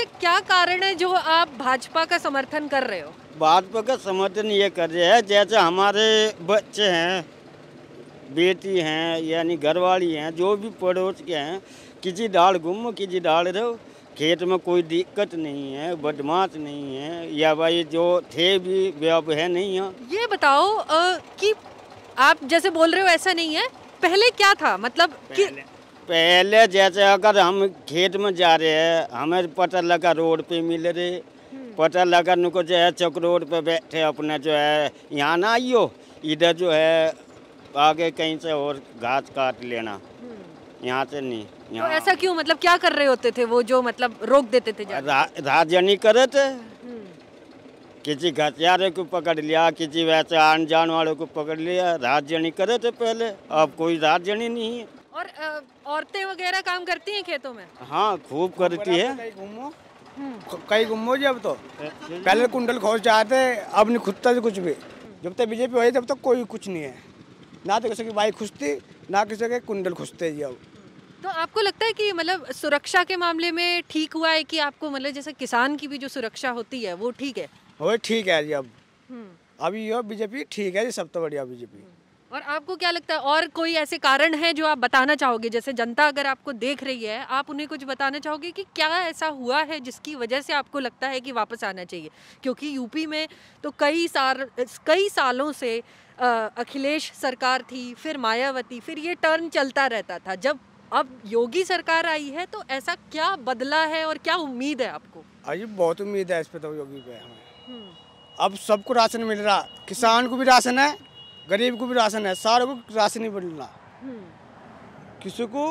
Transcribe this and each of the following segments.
ऐसे क्या कारण है जो आप भाजपा का समर्थन कर रहे हो भाजपा का समर्थन ये कर रहे हैं जैसे हमारे बच्चे हैं बेटी हैं यानी घरवाली हैं जो भी पड़ोस के हैं किसी डाल गुम किसी डाल रहो खेत में कोई दिक्कत नहीं है बदमाश नहीं है या भाई जो थे भी व्याप है नहीं है ये बताओ आ, कि आप जैसे बोल रहे हो ऐसा नहीं है पहले क्या था मतलब पहले, कि... पहले जैसे अगर हम खेत में जा रहे हैं हमें पता लगा रोड पे मिल रहे हम्म। पता लगा नुको जो है चौक रोड पे बैठे अपने जो है यहाँ ना आइयो इधर जो है आगे कहीं से और घास काट लेना हम्म। यहाँ से नहीं तो यहाँ तो ऐसा क्यों मतलब क्या कर रहे होते थे वो जो मतलब रोक देते थे राजनी करे थे हम्म। किसी घटियारे को पकड़ लिया किसी वैसे आन जान वालों को पकड़ लिया राजनी करे थे पहले अब कोई राजनी नहीं है औरतें वगैरह काम करती हैं खेतों में हाँ खूब करती है कई गुम्मो जी अब तो पहले कुंडल खोज जाते अब नहीं खुदता से कुछ भी जब तक बीजेपी हुई तब तक कोई कुछ नहीं है ना तो किसी की बाइक खुजती ना किसी के कुंडल खुजते जी अब तो आपको लगता है कि मतलब सुरक्षा के मामले में ठीक हुआ है कि आपको मतलब जैसे किसान की भी जो सुरक्षा होती है वो ठीक है वो ठीक है जी अब हम्म। अभी बीजेपी ठीक है जी सब तो बढ़िया बीजेपी हम्म। और आपको क्या लगता है और कोई ऐसे कारण हैं जो आप बताना चाहोगे जैसे जनता अगर आपको देख रही है आप उन्हें कुछ बताना चाहोगे कि क्या ऐसा हुआ है जिसकी वजह से आपको लगता है कि वापस आना चाहिए क्योंकि यूपी में तो कई साल कई सालों से अखिलेश सरकार थी फिर मायावती फिर ये टर्न चलता रहता था जब अब योगी सरकार आई है तो ऐसा क्या बदला है और क्या उम्मीद है आपको अजी बहुत उम्मीद है इस पर तो योगी पे हमें हम्म। अब सबको राशन मिल रहा किसान को भी राशन है गरीब को भी राशन है सारे को राशन ही मिलना हम्म। किसी को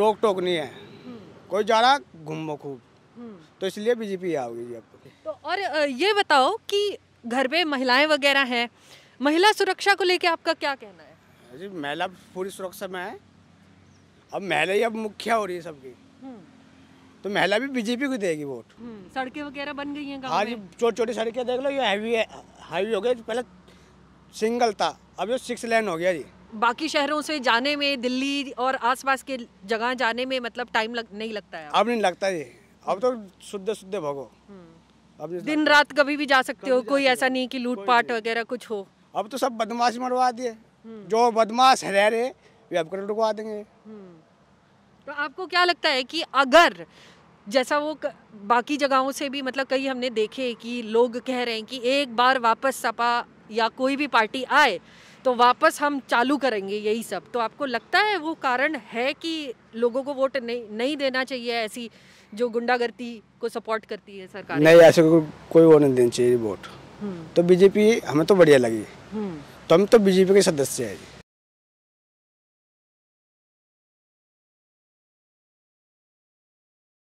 रोक टोक नहीं है हम्म। कोई जा रहा घूमो खूब हम्म। तो इसलिए बीजेपी आओगी जी आपको तो।, तो और ये बताओ कि घर पे महिलाएं वगैरह हैं महिला सुरक्षा को लेके आपका क्या कहना है जी महिला पूरी सुरक्षा में है अब महिला ही अब मुखिया हो रही है सबकी तो महिला भी बीजेपी को देगी वोट सड़कें वगैरह बन गई हैं हाँ जी छोटी छोटी सड़कें देख लो ये हाईवे हाईवे हो गए पहले सिंगल था अब ये सिक्स लेन हो गया जी बाकी शहरों से जाने में दिल्ली और आसपास के जगह जाने में मतलब टाइम लग, नहीं लगता है अब नहीं लगता जी अब तो शुद्ध शुद्ध भगो हम्म। अब दिन रात कभी भी जा सकते हो कोई ऐसा नहीं कि लूटपाट वगैरह कुछ हो अब तो सब बदमाश मरवा दिए हम्म। जो बदमाश रह रहे वे अब रुकवा देंगे हम्म। तो आपको क्या लगता है कि अगर जैसा वो बाकी जगहों से भी मतलब कई हमने देखे कि लोग कह रहे हैं कि एक बार वापस सपा या कोई भी पार्टी आए तो वापस हम चालू करेंगे यही सब तो आपको लगता है वो कारण है कि लोगों को वोट नहीं नहीं देना चाहिए ऐसी जो गुंडागर्दी को सपोर्ट करती है सरकार नहीं ऐसे को, कोई वो नहीं देना चाहिए वोट हम्म। तो बीजेपी हमें तो बढ़िया लगी हम्म। तो हम तो बीजेपी के सदस्य है